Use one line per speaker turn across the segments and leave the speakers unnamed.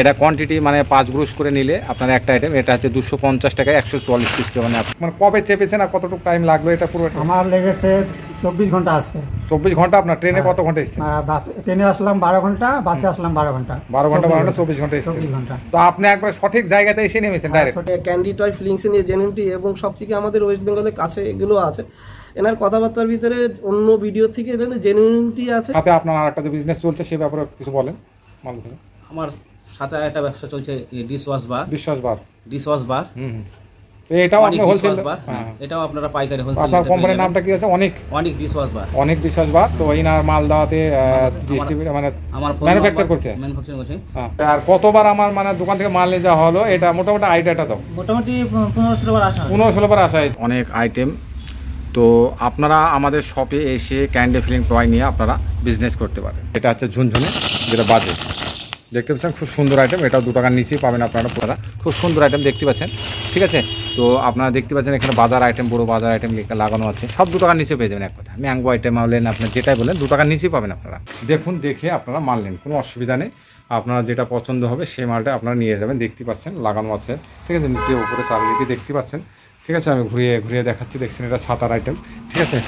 এটা কোয়ান্টিটি মানে পাঁচ গ্রুস করে নিলে আপনার একটা আইটেম এটা হচ্ছে দুশো পঞ্চাশ টাকায় একশো চল্লিশ পিস মানে মানে কবে চেপেছেন আর কতটুকু টাইম লাগলো এটা পুরো আমার লেগেছে চব্বিশ ঘন্টা আসছে চব্বিশ ঘন্টা আপনার ট্রেনে হ্যাঁ। কত ঘন্টা এসছে ট্রেনে হ্যাঁ, আসলাম বারো ঘন্টা বাসে আসলাম বারো ঘন্টা বারো ঘন্টা বারো ঘন্টা চব্বিশ ঘন্টা এসছে ঘন্টা তো আপনি একবার সঠিক জায়গাতে এসে নেমেছেন ডাইরেক্ট ক্যান্ডি টয় ফিলিংস নিয়ে জেনেমটি এবং সব থেকে আমাদের ওয়েস্ট বেঙ্গলের কাছে এগুলো আছে এনার কথাবার্তার ভিতরে অন্য ভিডিও থেকে জেনুইনটি আছে সাথে আপনার আরেকটা যে বিজনেস চলছে সে ব্যাপারে কিছু বলেন মানুষের আমার সাথে একটা ব্যবসা চলছে dishwash bar dishwash bar dishwash bar এটাও আপনি হোলসেল হ্যাঁ, হ্যাঁ। এটাও আপনারা পাইকারি হোলসেল আপনার কোম্পানির নামটা কি আছে অনেক অনেক ডিশওয়াশ বার অনেক ডিশওয়াশ বার তো ইনার মালদাতে ডিস্ট্রিবিউটর মানে আমার ম্যানুফ্যাকচার করছে ম্যানুফ্যাকচার করছে হ্যাঁ। আর কতবার আমার মানে দোকান থেকে মাল নিয়ে যাওয়া হলো এটা মোটামুটি আইডিয়াটা দাও মোটামুটি 15 16 বার আসা 15 16 বার আসা অনেক আইটেম তো আপনারা আমাদের শপে এসে ক্যান্ডি ফিলিং টয় নিয়ে আপনারা বিজনেস করতে পারেন এটা হচ্ছে ঝুনঝুনে যেটা বাজে দেখতে পাচ্ছেন খুব সুন্দর আইটেম এটাও দু টাকার নিচেই পাবেন আপনারা পুরোটা খুব সুন্দর আইটেম দেখতে পাচ্ছেন ঠিক আছে তো আপনারা দেখতে পাচ্ছেন এখানে বাজার আইটেম বড় বাজার আইটেম লাগানো আছে সব দু টাকার নিচে পেয়ে যাবেন এক কথা ম্যাঙ্গো আইটেম হলেন আপনার যেটাই বলেন দু টাকার নিচেই পাবেন আপনারা দেখুন দেখে আপনারা মানলেন কোনো অসুবিধা নেই আপনারা যেটা পছন্দ হবে সেই মালটা আপনারা নিয়ে যাবেন দেখতে পাচ্ছেন লাগানো আছে ঠিক আছে নিচে উপরে চারিদিকে দেখতে পাচ্ছেন ঠিক আছে আমি ঘুরিয়ে ঘুরিয়ে দেখাচ্ছি দেখছেন এটা সাতার আইটেম ঠিক আছে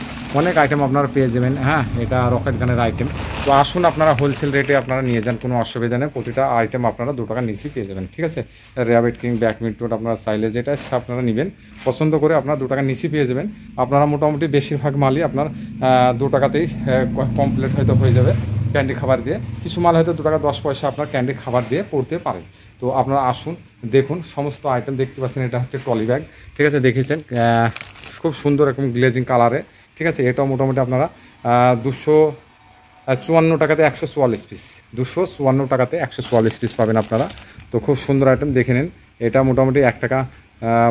অনেক আইটেম আপনারা পেয়ে যাবেন হ্যাঁ এটা রকেট গানের আইটেম তো আসুন আপনারা হোলসেল রেটে আপনারা নিয়ে যান কোনো অসুবিধা নেই প্রতিটা আইটেম আপনারা দু টাকা নিচেই পেয়ে যাবেন ঠিক আছে র্যাবেট কিং ব্যাডমিন্টন আপনারা চাইলে যেটা আপনারা নেবেন পছন্দ করে আপনারা দু টাকা নিচেই পেয়ে যাবেন আপনারা মোটামুটি বেশিরভাগ মালই আপনার দু টাকাতেই কমপ্লিট হয়তো হয়ে যাবে ক্যান্ডি খাবার দিয়ে কিছু মাল হয়তো দু টাকা দশ পয়সা আপনার ক্যান্ডি খাবার দিয়ে পড়তে পারে তো আপনারা আসুন দেখুন সমস্ত আইটেম দেখতে পাচ্ছেন এটা হচ্ছে ট্রলি ব্যাগ ঠিক আছে দেখেছেন খুব সুন্দর এরকম গ্লেজিং কালারে ঠিক আছে এটাও মোটামুটি আপনারা দুশো চুয়ান্ন টাকাতে একশো চুয়াল্লিশ পিস দুশো চুয়ান্ন টাকাতে একশো চুয়াল্লিশ পিস পাবেন আপনারা তো খুব সুন্দর আইটেম দেখে নিন এটা মোটামুটি এক টাকা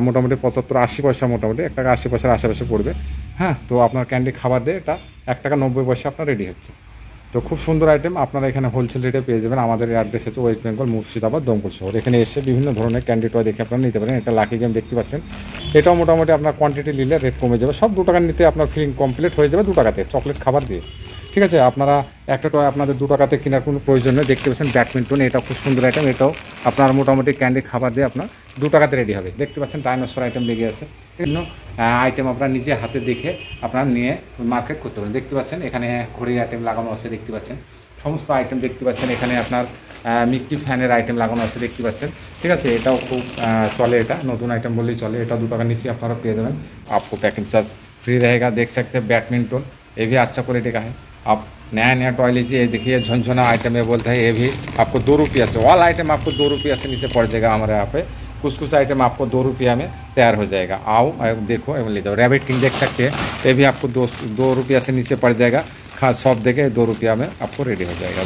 মোটামুটি পঁচাত্তর আশি পয়সা মোটামুটি এক টাকা আশি পয়সার আশেপাশে পড়বে হ্যাঁ তো আপনার ক্যান্ডি খাবার দিয়ে এটা এক টাকা নব্বই পয়সা আপনার রেডি হচ্ছে তো খুব সুন্দর আইটেম আপনারা এখানে হোলসেল রেটে পেয়ে যাবেন আমাদের অ্যাড্রেস হচ্ছে ওয়েস্ট বেঙ্গল মুর্শিদাবাদ দমকল শহর এখানে এসে বিভিন্ন ধরনের ক্যান্ডি টয় দেখে আপনারা নিতে পারেন এটা লাকি গেম দেখতে পাচ্ছেন এটাও মোটামুটি আপনার কোয়ান্টিটি নিলে রেট কমে যাবে সব দু টাকা নিতে আপনার ফিলিং কমপ্লিট হয়ে যাবে দু টাকাতে চকলেট খাবার দিয়ে ঠিক আছে আপনারা একটা টয় আপনাদের দু টাকাতে কেনার কোনো প্রয়োজন নেই দেখতে পাচ্ছেন ব্যাডমিন্টন এটা খুব সুন্দর আইটেম এটাও আপনার মোটামুটি ক্যান্ডি খাবার দিয়ে আপনার দু টাকাতে রেডি হবে দেখতে পাচ্ছেন ডাইনোসর আইটেম লেগে আছে বিভিন্ন আইটেম আপনারা নিজে হাতে দেখে আপনারা নিয়ে মার্কেট করতে পারেন দেখতে পাচ্ছেন এখানে ঘড়ির আইটেম লাগানো আছে দেখতে পাচ্ছেন সমস্ত আইটেম দেখতে পাচ্ছেন এখানে আপনার মিক্টি ফ্যানের আইটেম লাগানো আছে দেখতে পাচ্ছেন ঠিক আছে এটাও খুব চলে এটা নতুন আইটেম বললেই চলে এটা দু টাকার নিচে আপনারা পেয়ে যাবেন আপকো প্যাকিং চার্জ ফ্রি রয়েগা দেখ সকতে ব্যাডমিন্টন এ ये भी अच्छा आप नया नया टॉय लीजिए देखिए झुनझुना आइटम ये बोलते हैं ये भी आपको दो रुपया से ऑल आइटम आपको दो रुपया से नीचे पड़ जाएगा हमारे यहाँ पे कुछ कुछ आइटम आपको दो रुपया में तैयार हो जाएगा आओ देखो एवं ले जाओ रेबिट किंग देख सकते हैं ये भी आपको दो दो रुपया से नीचे पड़ जाएगा खास सौंप देखे दो रुपया में आपको रेडी हो जाएगा